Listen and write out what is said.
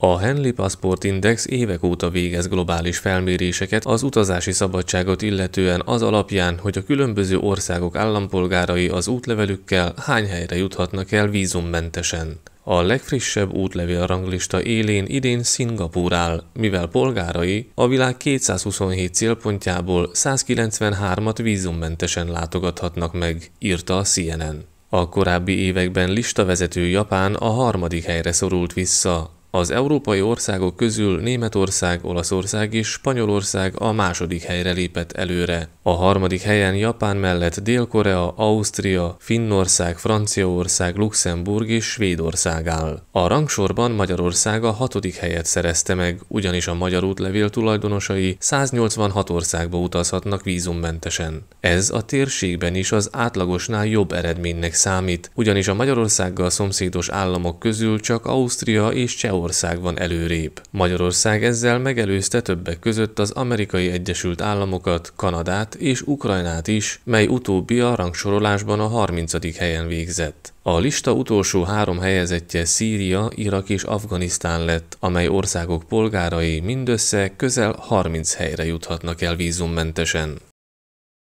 A Henley Passport Index évek óta végez globális felméréseket az utazási szabadságot illetően az alapján, hogy a különböző országok állampolgárai az útlevelükkel hány helyre juthatnak el vízummentesen. A legfrissebb útlevél ranglista élén idén Szingapúr áll, mivel polgárai a világ 227 célpontjából 193-at vízummentesen látogathatnak meg, írta a CNN. A korábbi években listavezető Japán a harmadik helyre szorult vissza, az európai országok közül Németország, Olaszország és Spanyolország a második helyre lépett előre. A harmadik helyen Japán mellett Dél-Korea, Ausztria, Finnország, Franciaország, Luxemburg és Svédország áll. A rangsorban Magyarország a hatodik helyet szerezte meg, ugyanis a magyar útlevél tulajdonosai 186 országba utazhatnak vízummentesen. Ez a térségben is az átlagosnál jobb eredménynek számít, ugyanis a Magyarországgal szomszédos államok közül csak Ausztria és Csehország ország van előrébb. Magyarország ezzel megelőzte többek között az Amerikai Egyesült Államokat, Kanadát és Ukrajnát is, mely utóbbi a rangsorolásban a 30. helyen végzett. A lista utolsó három helyezettje Szíria, Irak és Afganisztán lett, amely országok polgárai mindössze közel 30 helyre juthatnak el vízummentesen.